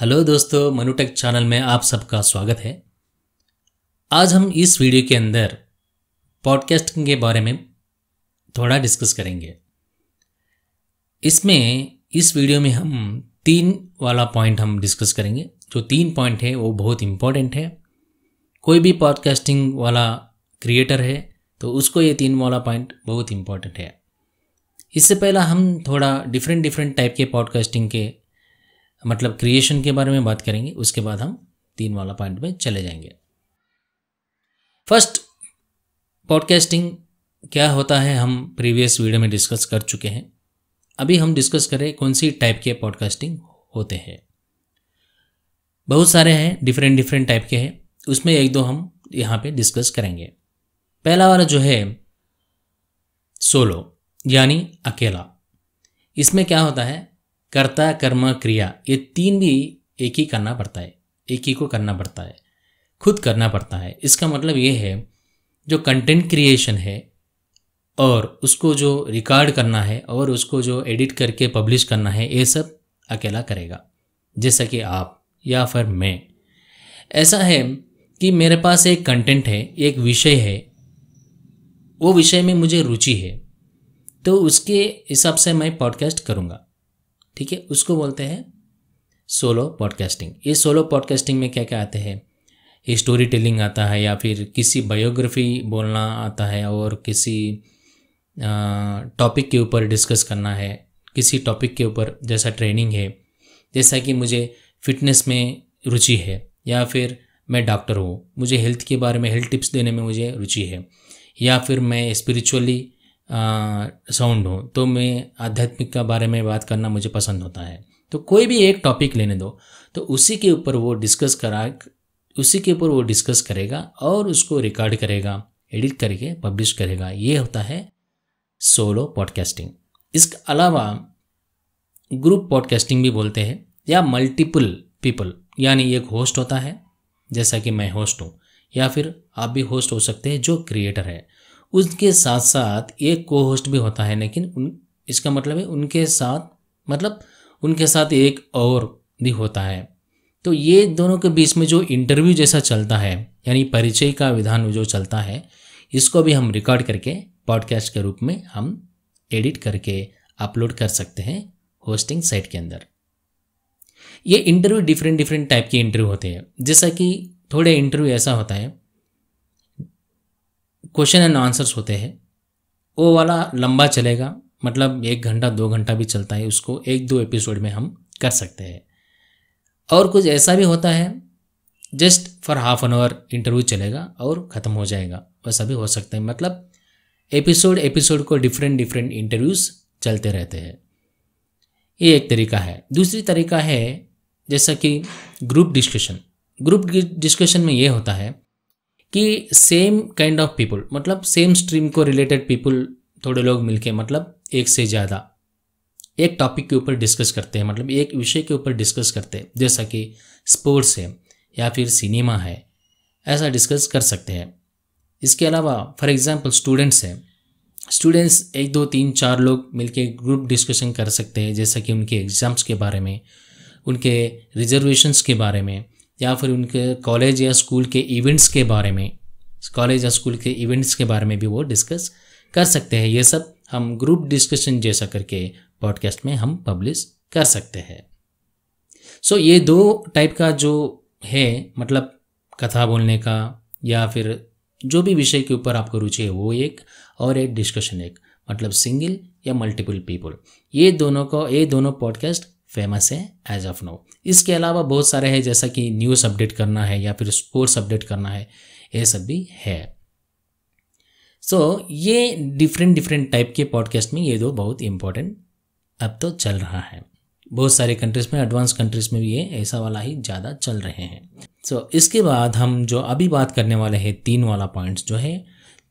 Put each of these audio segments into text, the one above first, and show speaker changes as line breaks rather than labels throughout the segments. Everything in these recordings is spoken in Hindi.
हेलो दोस्तों मनुटेक चैनल में आप सबका स्वागत है आज हम इस वीडियो के अंदर पॉडकास्टिंग के बारे में थोड़ा डिस्कस करेंगे इसमें इस वीडियो में हम तीन वाला पॉइंट हम डिस्कस करेंगे जो तीन पॉइंट है वो बहुत इम्पॉर्टेंट है कोई भी पॉडकास्टिंग वाला क्रिएटर है तो उसको ये तीन वाला पॉइंट बहुत इम्पॉर्टेंट है इससे पहला हम थोड़ा डिफरेंट डिफरेंट टाइप के पॉडकास्टिंग के मतलब क्रिएशन के बारे में बात करेंगे उसके बाद हम तीन वाला पॉइंट में चले जाएंगे फर्स्ट पॉडकास्टिंग क्या होता है हम प्रीवियस वीडियो में डिस्कस कर चुके हैं अभी हम डिस्कस करें कौन सी टाइप के पॉडकास्टिंग होते हैं बहुत सारे हैं डिफरेंट डिफरेंट टाइप के हैं उसमें एक दो हम यहाँ पे डिस्कस करेंगे पहला वाला जो है सोलो यानी अकेला इसमें क्या होता है कर्ता कर्म क्रिया ये तीन भी एक ही करना पड़ता है एक ही को करना पड़ता है खुद करना पड़ता है इसका मतलब ये है जो कंटेंट क्रिएशन है और उसको जो रिकॉर्ड करना है और उसको जो एडिट करके पब्लिश करना है ये सब अकेला करेगा जैसा कि आप या फिर मैं ऐसा है कि मेरे पास एक कंटेंट है एक विषय है वो विषय में मुझे रुचि है तो उसके हिसाब से मैं पॉडकास्ट करूँगा ठीक है उसको बोलते हैं सोलो पॉडकास्टिंग ये सोलो पॉडकास्टिंग में क्या क्या आते हैं ये स्टोरी टेलिंग आता है या फिर किसी बायोग्राफी बोलना आता है और किसी टॉपिक के ऊपर डिस्कस करना है किसी टॉपिक के ऊपर जैसा ट्रेनिंग है जैसा कि मुझे फिटनेस में रुचि है या फिर मैं डॉक्टर हूँ मुझे हेल्थ के बारे में हेल्थ टिप्स देने में मुझे रुचि है या फिर मैं स्पिरिचुअली साउंड हो तो मैं आध्यात्मिक का बारे में बात करना मुझे पसंद होता है तो कोई भी एक टॉपिक लेने दो तो उसी के ऊपर वो डिस्कस करा उसी के ऊपर वो डिस्कस करेगा और उसको रिकॉर्ड करेगा एडिट करके पब्लिश करेगा ये होता है सोलो पॉडकास्टिंग इसके अलावा ग्रुप पॉडकास्टिंग भी बोलते हैं या मल्टीपल पीपल यानी एक होस्ट होता है जैसा कि मैं होस्ट हूँ या फिर आप भी होस्ट हो सकते हैं जो क्रिएटर है उसके साथ साथ एक को होस्ट भी होता है लेकिन उन इसका मतलब है उनके साथ मतलब उनके साथ एक और भी होता है तो ये दोनों के बीच में जो इंटरव्यू जैसा चलता है यानी परिचय का विधान जो चलता है इसको भी हम रिकॉर्ड करके पॉडकास्ट के रूप में हम एडिट करके अपलोड कर सकते हैं होस्टिंग साइट के अंदर ये इंटरव्यू डिफरेंट डिफरेंट टाइप के इंटरव्यू होते हैं जैसा कि थोड़े इंटरव्यू ऐसा होता है क्वेश्चन एंड आंसर्स होते हैं वो वाला लंबा चलेगा मतलब एक घंटा दो घंटा भी चलता है उसको एक दो एपिसोड में हम कर सकते हैं और कुछ ऐसा भी होता है just for half an hour interview चलेगा और ख़त्म हो जाएगा वैसा भी हो सकता है मतलब एपिसोड एपिसोड को डिफरेंट डिफरेंट इंटरव्यूज़ चलते रहते हैं ये एक तरीका है दूसरी तरीका है जैसा कि ग्रुप डिस्कशन ग्रुप डिस्कशन में ये होता है कि सेम काइंड ऑफ पीपल मतलब सेम स्ट्रीम को रिलेटेड पीपल थोड़े लोग मिलके मतलब एक से ज़्यादा एक टॉपिक के ऊपर डिस्कस करते हैं मतलब एक विषय के ऊपर डिस्कस करते हैं जैसा कि स्पोर्ट्स है या फिर सिनेमा है ऐसा डिस्कस कर सकते हैं इसके अलावा फॉर एग्ज़ाम्पल स्टूडेंट्स हैं स्टूडेंट्स एक दो तीन चार लोग मिलके ग्रुप डिस्कशन कर सकते हैं जैसा कि उनके एग्ज़ाम्स के बारे में उनके रिजर्वेशंस के बारे में या फिर उनके कॉलेज या स्कूल के इवेंट्स के बारे में कॉलेज या स्कूल के इवेंट्स के बारे में भी वो डिस्कस कर सकते हैं ये सब हम ग्रुप डिस्कशन जैसा करके पॉडकास्ट में हम पब्लिश कर सकते हैं सो so, ये दो टाइप का जो है मतलब कथा बोलने का या फिर जो भी विषय के ऊपर आपको रुचि है वो एक और एक डिस्कशन एक मतलब सिंगल या मल्टीपल पीपल ये दोनों को ये दोनों पॉडकास्ट फेमस है एज ऑफ नाउ इसके अलावा बहुत सारे हैं जैसा कि न्यूज़ अपडेट करना है या फिर स्पोर्ट्स अपडेट करना है ये सब भी है सो so, ये डिफरेंट डिफरेंट टाइप के पॉडकास्ट में ये दो बहुत इंपॉर्टेंट अब तो चल रहा है बहुत सारे कंट्रीज में एडवांस कंट्रीज में भी ये ऐसा वाला ही ज़्यादा चल रहे हैं सो so, इसके बाद हम जो अभी बात करने वाले हैं तीन वाला पॉइंट्स जो है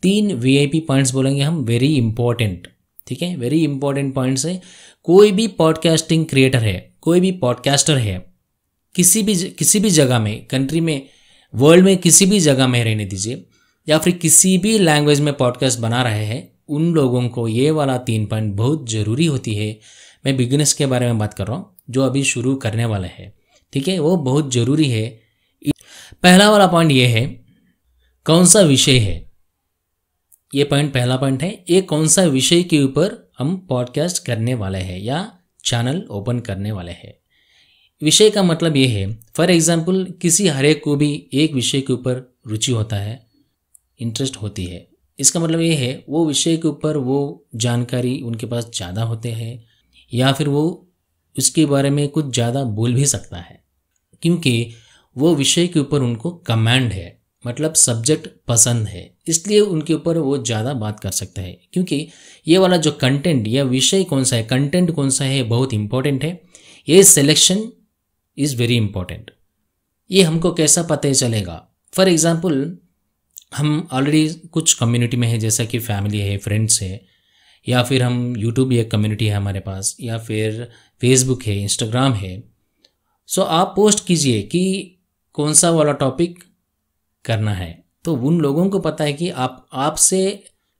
तीन वीआईपी पॉइंट्स बोलेंगे हम वेरी इंपॉर्टेंट ठीक है वेरी इंपॉर्टेंट पॉइंट है कोई भी पॉडकास्टिंग क्रिएटर है कोई भी पॉडकास्टर है किसी भी किसी भी जगह में कंट्री में वर्ल्ड में किसी भी जगह में रहने दीजिए या फिर किसी भी लैंग्वेज में पॉडकास्ट बना रहे हैं उन लोगों को ये वाला तीन पॉइंट बहुत ज़रूरी होती है मैं बिगिनर्स के बारे में बात कर रहा हूँ जो अभी शुरू करने वाला है ठीक है वो बहुत ज़रूरी है पहला वाला पॉइंट ये है कौन सा विषय है ये पॉइंट पहला पॉइंट है ये कौन सा विषय के ऊपर हम पॉडकास्ट करने वाले हैं या चैनल ओपन करने वाले हैं विषय का मतलब ये है फॉर एग्जाम्पल किसी हरेक को भी एक विषय के ऊपर रुचि होता है इंटरेस्ट होती है इसका मतलब ये है वो विषय के ऊपर वो जानकारी उनके पास ज़्यादा होते हैं या फिर वो उसके बारे में कुछ ज़्यादा बोल भी सकता है क्योंकि वो विषय के ऊपर उनको कमांड है मतलब सब्जेक्ट पसंद है इसलिए उनके ऊपर वो ज़्यादा बात कर सकता है क्योंकि ये वाला जो कंटेंट या विषय कौन सा है कंटेंट कौन सा है बहुत इंपॉर्टेंट है ये सिलेक्शन इज़ वेरी इंपॉर्टेंट ये हमको कैसा पता चलेगा फॉर एग्ज़ाम्पल हम ऑलरेडी कुछ कम्युनिटी में हैं जैसा कि फैमिली है फ्रेंड्स है या फिर हम यूट्यूब एक कम्युनिटी है हमारे पास या फिर फेसबुक है इंस्टाग्राम है सो so, आप पोस्ट कीजिए कि कौन सा वाला टॉपिक करना है तो उन लोगों को पता है कि आप आपसे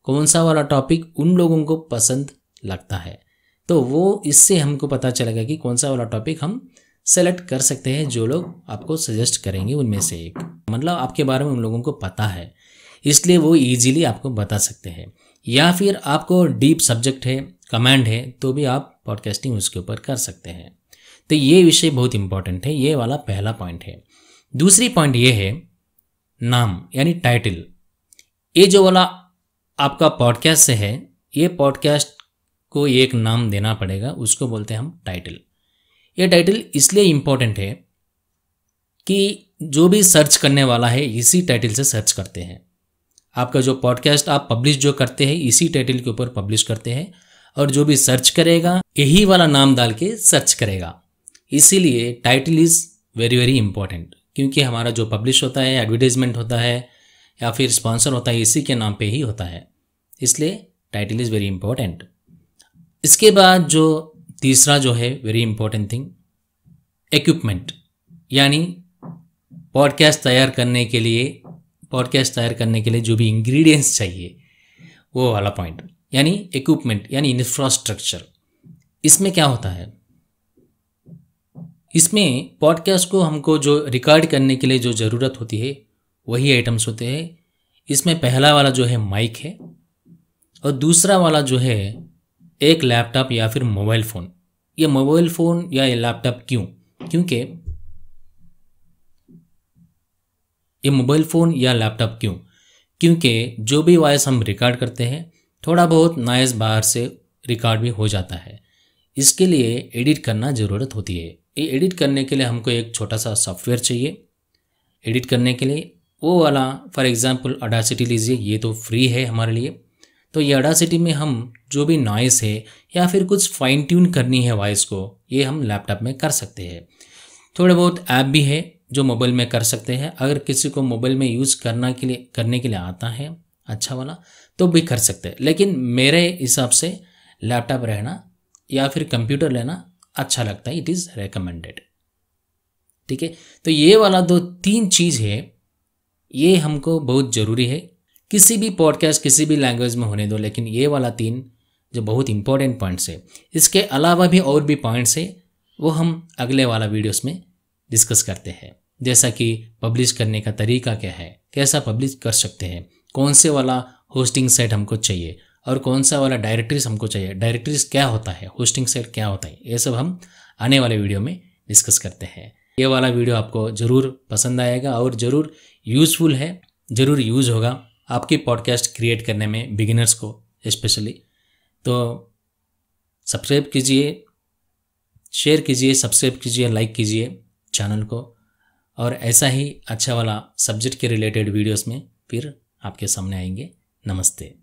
कौन सा वाला टॉपिक उन लोगों को पसंद लगता है तो वो इससे हमको पता चलेगा कि कौन सा वाला टॉपिक हम सेलेक्ट कर सकते हैं जो लोग आपको सजेस्ट करेंगे उनमें से एक मतलब आपके बारे में उन लोगों को पता है इसलिए वो इजीली आपको बता सकते हैं या फिर आपको डीप सब्जेक्ट है कमांड है तो भी आप पॉडकास्टिंग उसके ऊपर कर सकते हैं तो ये विषय बहुत इंपॉर्टेंट है ये वाला पहला पॉइंट है दूसरी पॉइंट ये है नाम यानी टाइटल ये जो वाला आपका पॉडकास्ट से है ये पॉडकास्ट को एक नाम देना पड़ेगा उसको बोलते हैं हम टाइटल ये टाइटल इसलिए इम्पोर्टेंट है कि जो भी सर्च करने वाला है इसी टाइटल से सर्च करते हैं आपका जो पॉडकास्ट आप पब्लिश जो करते हैं इसी टाइटल के ऊपर पब्लिश करते हैं और जो भी सर्च करेगा यही वाला नाम डाल के सर्च करेगा इसीलिए title is very very important क्योंकि हमारा जो पब्लिश होता है एडवर्टीजमेंट होता है या फिर स्पॉन्सर होता है इसी के नाम पे ही होता है इसलिए टाइटल इज़ वेरी इंपॉर्टेंट इसके बाद जो तीसरा जो है वेरी इंपॉर्टेंट थिंग इक्विपमेंट यानी पॉडकास्ट तैयार करने के लिए पॉडकास्ट तैयार करने के लिए जो भी इंग्रेडिएंट्स चाहिए वो वाला पॉइंट यानी इक्विपमेंट यानी इंफ्रास्ट्रक्चर इसमें क्या होता है इसमें पॉडकास्ट को हमको जो रिकॉर्ड करने के लिए जो ज़रूरत होती है वही आइटम्स होते हैं इसमें पहला वाला जो है माइक है और दूसरा वाला जो है एक लैपटॉप या फिर मोबाइल फ़ोन ये मोबाइल फ़ोन या ये लैपटॉप क्यों क्योंकि ये मोबाइल फ़ोन या लैपटॉप क्यों क्योंकि जो भी वॉयस हम रिकॉर्ड करते हैं थोड़ा बहुत नॉइज़ बाहर से रिकॉर्ड भी हो जाता है इसके लिए एडिट करना ज़रूरत होती है ये एडिट करने के लिए हमको एक छोटा सा सॉफ्टवेयर चाहिए एडिट करने के लिए वो वाला फॉर एग्ज़ाम्पल अडासिटी लीजिए ये तो फ्री है हमारे लिए तो ये अडासिटी में हम जो भी नॉइस है या फिर कुछ फाइन ट्यून करनी है वॉइस को ये हम लैपटॉप में कर सकते हैं थोड़े बहुत ऐप भी है जो मोबाइल में कर सकते हैं अगर किसी को मोबाइल में यूज़ करना के लिए करने के लिए आता है अच्छा वाला तो भी कर सकते हैं लेकिन मेरे हिसाब से लैपटॉप रहना या फिर कंप्यूटर लेना अच्छा लगता है इट इज़ रिकमेंडेड ठीक है तो ये वाला दो तीन चीज़ है ये हमको बहुत ज़रूरी है किसी भी पॉडकास्ट किसी भी लैंग्वेज में होने दो लेकिन ये वाला तीन जो बहुत इंपॉर्टेंट पॉइंट्स है इसके अलावा भी और भी पॉइंट्स है वो हम अगले वाला वीडियोस में डिस्कस करते हैं जैसा कि पब्लिश करने का तरीका क्या है कैसा पब्लिश कर सकते हैं कौन से वाला होस्टिंग साइट हमको चाहिए और कौन सा वाला डायरेक्टरीज हमको चाहिए डायरेक्टरीज क्या होता है होस्टिंग साइट क्या होता है ये सब हम आने वाले वीडियो में डिस्कस करते हैं ये वाला वीडियो आपको ज़रूर पसंद आएगा और ज़रूर यूज़फुल है ज़रूर यूज़ होगा आपकी पॉडकास्ट क्रिएट करने में बिगिनर्स को स्पेशली तो सब्सक्राइब कीजिए शेयर कीजिए सब्सक्राइब कीजिए लाइक कीजिए चैनल को और ऐसा ही अच्छा वाला सब्जेक्ट के रिलेटेड वीडियोस में फिर आपके सामने आएंगे नमस्ते